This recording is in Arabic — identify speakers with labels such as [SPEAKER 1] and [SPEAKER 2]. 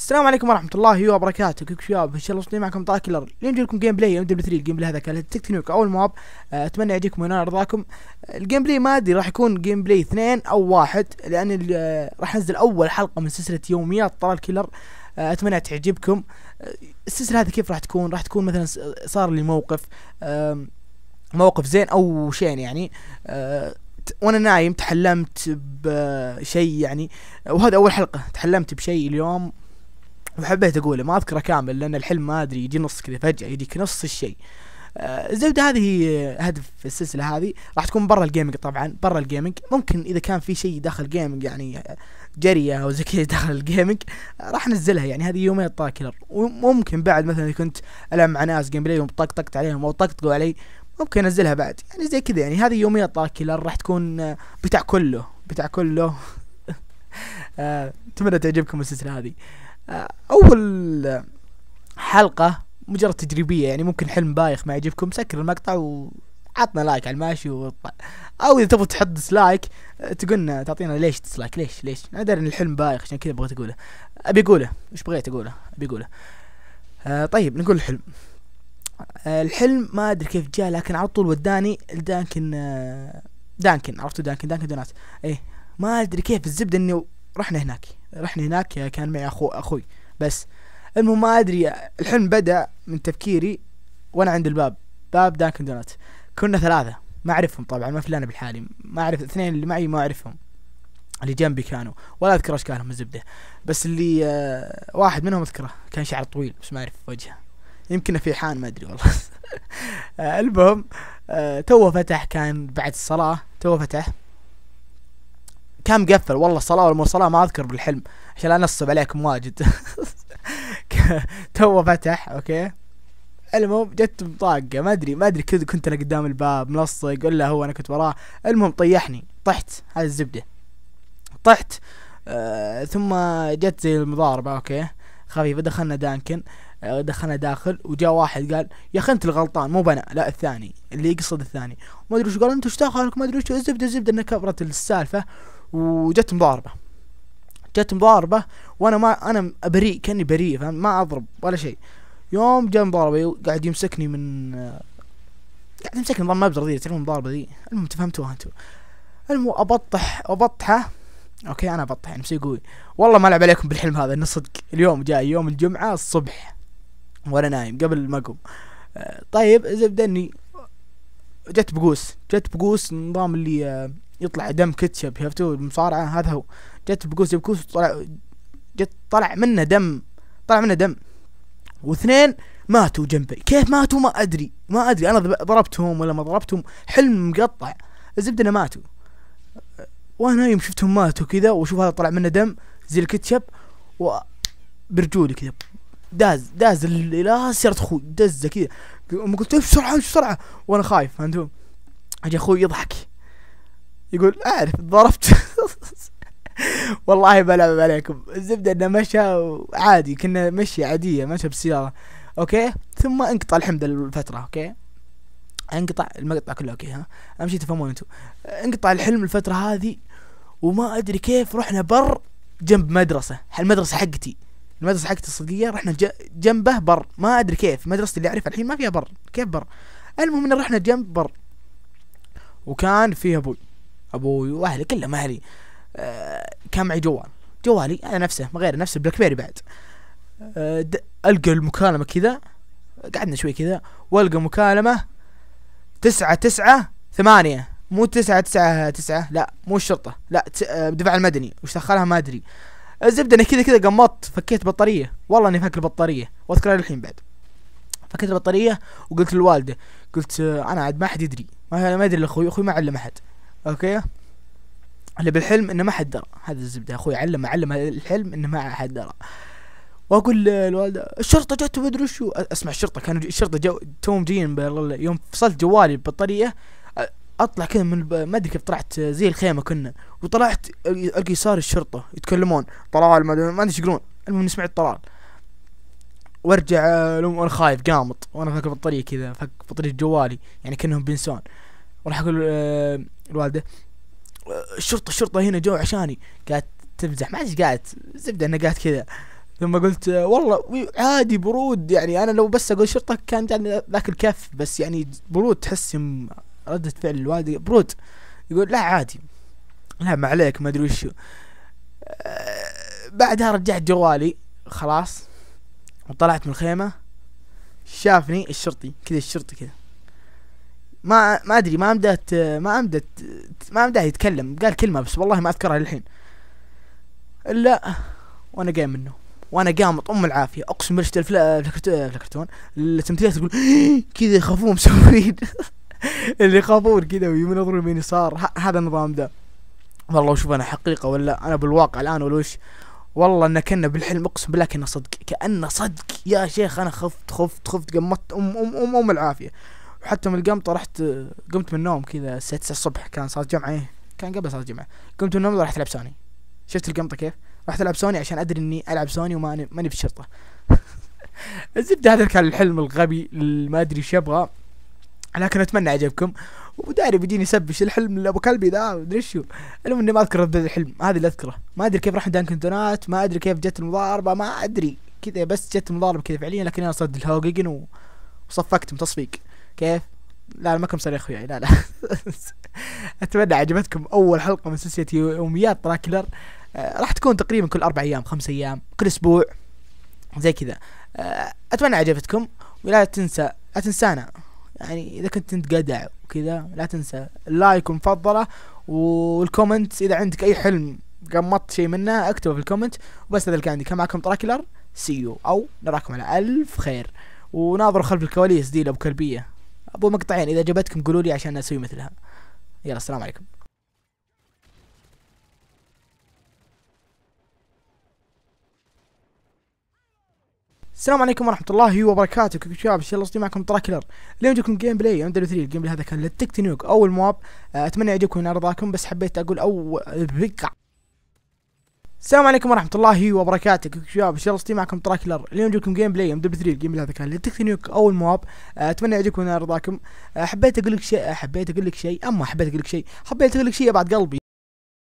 [SPEAKER 1] السلام عليكم ورحمة الله وبركاته كيف شباب ان شاء الله وصلنا معكم طلع كيلر اليوم جاي لكم جيم بلاي يوم دبليو 3 الجيم بلاي هذا كان تيك توك اول مواب آه، اتمنى يعجبكم وينال ارضاكم الجيم بلاي ما ادري راح يكون جيم بلاي اثنين او واحد لان آه، راح انزل اول حلقة من سلسلة يوميات طلال كيلر آه، اتمنى تعجبكم السلسلة هذه كيف راح تكون راح تكون مثلا صار لي موقف موقف زين او شين يعني وانا نايم تحلمت بشيء يعني وهذا اول حلقة تحلمت بشيء اليوم وحبيت اقوله ما اذكره كامل لان الحلم ما ادري يجي نص كذا فجاه يجيك نص الشيء الزبده آه، هذه هدف السلسله هذه راح تكون برا الجيمنج طبعا برا الجيمنج ممكن اذا كان في شيء داخل الجيمنج يعني جريه او زي كذا داخل الجيمنج راح انزلها يعني هذه يومين طاكلر وممكن بعد مثلا اذا كنت العب مع ناس جيم بلاي وطقطقت عليهم او طقطقوا علي ممكن انزلها بعد يعني زي كذا يعني هذه يوميه طاكلر راح تكون آه، بتاع كله بتاع كله آه، اتمنى تعجبكم السلسله هذه اول حلقه مجرد تجريبيه يعني ممكن حلم بايخ ما يعجبكم سكر المقطع وعطنا لايك على الماشي واطلع او اذا تبغى تحط ديسلايك تقولنا تعطينا ليش ديسلايك ليش ليش انا داري ان الحلم بايخ عشان كذا بغيت اقوله ابي اقوله ايش بغيت اقوله ابي اقوله آه طيب نقول الحلم آه الحلم ما ادري كيف جاء لكن على طول وداني لدانكن آه دانكن عرفتوا دانكن دانكن دونات ايه ما ادري كيف الزبده اني رحنا هناك رحنا هناك كان معي اخو اخوي بس المهم ما ادري الحلم بدا من تفكيري وانا عند الباب باب دانكن دونات كنا ثلاثه ما اعرفهم طبعا ما في انا بالحالي ما اعرف اثنين اللي معي ما اعرفهم اللي جنبي كانوا ولا اذكر اشكالهم الزبده بس اللي آه، واحد منهم اذكره كان شعر طويل بس ما اعرف وجهه يمكن في حان ما ادري والله آه، المهم آه، توه فتح كان بعد الصلاه توه فتح كان مقفل والله الصلاه صلاه ما اذكر بالحلم عشان انصب عليكم واجد تو فتح اوكي المهم جت بطاقه ما ادري ما ادري كذا كنت انا قدام الباب ملصق ولا هو انا كنت وراه المهم طيحني طحت هذا الزبده طحت آه ثم جت زي المضاربه اوكي خفيفه دخلنا دانكن آه دخلنا داخل وجاء واحد قال يا اخي انت الغلطان مو بنا لا الثاني اللي يقصد الثاني ما ادري وش قال انت ايش دخلك ما ادري وش الزبده الزبده انك كبرت السالفه وجت مضاربه جت مضاربه وانا ما انا بريء كاني بريء فاهم ما اضرب ولا شيء يوم جاء مضاربه قاعد يمسكني من قاعد يمسكني نظام مبزر ذي تعرفون المضاربه ذي المهم تفهمتوها انتم المهم ابطح ابطحه اوكي انا ابطح يعني قوي والله ما العب عليكم بالحلم هذا انه صدق اليوم جاي يوم الجمعه الصبح وانا نايم قبل ما اقوم آه، طيب زبدني جت بقوس جت بقوس نظام اللي آه، يطلع دم كتشب شفتوا المصارعة هذا هو جت بقوس بكوس طلع جت طلع منه دم طلع منه دم واثنين ماتوا جنبي كيف ماتوا ما ادري ما ادري انا ضربتهم ولا ما ضربتهم حلم مقطع الزبده انه ماتوا وانا يوم شفتهم ماتوا كذا واشوف هذا طلع منه دم زي الكتشب و برجولي كذا داز داز الى سيارة اخوي دزه كذا قلت بسرعه بسرعه وانا خايف فهمتوا اجي اخوي يضحك يقول اعرف ضربت والله بلعب عليكم الزبدة انه مشى وعادي كنا مشي عادية مشى بالسيارة اوكي ثم انقطع الحمد الفترة اوكي انقطع المقطع كله اوكي ها اهم شي تفهمون انتم انقطع الحلم الفترة هذه وما ادري كيف رحنا بر جنب مدرسة المدرسة حقتي المدرسة حقتي الصدقية رحنا جنبه بر ما ادري كيف مدرستي اللي اعرفها الحين ما فيها بر كيف بر المهم ان رحنا جنب بر وكان فيها ابوي ابوي واهلي كلهم اهلي آه، كان معي جوال جوالي انا نفسه ما غير نفس البلاك بيري بعد آه، القى المكالمه كذا قعدنا شوي كذا والقى مكالمه تسعة تسعة ثمانية مو تسعة تسعة تسعة لا مو الشرطة لا آه، الدفاع المدني وش دخلها ما ادري الزبدة اني كذا كذا قمطت فكيت بطارية والله اني فاكر بطارية واذكرها للحين بعد فكيت البطارية وقلت للوالدة قلت انا عاد ما حد يدري ما ما ادري اخوي اخوي ما علم احد اوكي اللي بالحلم انه ما حد درى هذا الزبده اخوي علم علم الحلم انه ما حد درى واقول للوالده الشرطه جت ادري شو اسمع الشرطه كانوا الشرطه جو توم جايين يوم فصلت جوالي بالبطاريه اطلع كذا من ما ادري كيف طلعت زي الخيمه كنا وطلعت القى صار الشرطه يتكلمون طلال ما ادري ايش يقولون المهم سمعت طلال وارجع آه، لهم وانا خايف قامط وانا فك بالطريق كذا فك بطريق جوالي يعني كانهم بينسون وراح اقول آه، الوالده آه، الشرطه الشرطه هنا جو عشاني قالت تمزح ما ايش قالت زبده انها قالت كذا ثم قلت آه، والله عادي برود يعني انا لو بس اقول شرطه كان جاني ذاك الكف بس يعني برود تحس رده فعل الوالده برود يقول لا عادي لا ما عليك ما ادري وش بعدها رجعت جوالي خلاص وطلعت من الخيمه شافني الشرطي كذا الشرطي كذا ما ما ادري ما امدت ما امدت ما امدت يتكلم قال كلمه بس والله ما اذكرها للحين الا وانا قايم منه وانا قامط ام العافيه اقسم بالله شفت الكرتون التمثيلات تقول كذا يخافون مسوين اللي يخافون كذا وينظروا يمين يسار هذا النظام ده والله شوف انا حقيقه ولا انا بالواقع الان ولا وش والله ان كنا بالحلم اقسم بالله كنا صدق كانه صدق يا شيخ انا خفت خفت خفت قمت ام ام ام ام العافيه وحتى من القمطة رحت قمت من النوم كذا الساعة 9 الصبح كان صلاة جمعة إيه، كان قبل صلاة جمعة قمت من النوم رحت ألعب سوني شفت القمطة كيف؟ رحت ألعب سوني عشان أدري إني ألعب سوني وما ماني بالشرطة الزبدة هذا كان الحلم الغبي ما أدري إيش يبغى لكن أتمنى عجبكم وداري بيجيني يسبش الحلم اللي ابو كلبي ذا مدري شو المهم اني ما اذكر الحلم هذا اللي اذكره ما ادري كيف راح دانكن دونات ما ادري كيف جت المضاربه ما ادري كذا بس جت المضاربه كذا فعليا لكن انا صد الهوجن وصفقتهم تصفيق كيف؟ لا ما كم صريخ وياي يعني لا لا اتمنى عجبتكم اول حلقه من سلسله يوميات تراكلر آه راح تكون تقريبا كل اربع ايام خمس ايام كل اسبوع زي كذا آه اتمنى عجبتكم ولا تنسى لا تنسانا يعني اذا كنت انت جدع وكذا لا تنسى اللايك المفضله والكومنت اذا عندك اي حلم قمطت شيء منه اكتبه في الكومنت وبس هذا اللي كان عندي كان معكم تراكلر سيو او نراكم على الف خير وناظروا خلف الكواليس دي لابو كلبيه ابو مقطعين اذا جبتكم قولوا لي عشان اسوي مثلها يلا السلام عليكم السلام عليكم ورحمة الله وبركاته كيف شباب ان شاء الله معكم تراكلر اليوم جيكم جيم بلاي اندرو 3 الجيم بلاي هذا كان للتكتنيوك اول مواب آه، اتمنى يعجبكم ان ارضاكم بس حبيت اقول او بقع السلام عليكم ورحمة الله وبركاته كيف شباب ان شاء معكم تراكلر اليوم جبتكم جيم بلاي ام دبل 3 الجيم بلاي هذا كان للتكنيك او المواب آه، اتمنى يعجبكم انا آه، حبيت اقول لك شيء آه، حبيت اقول لك شيء اما حبيت اقول لك شيء حبيت اقول لك شيء بعد قلبي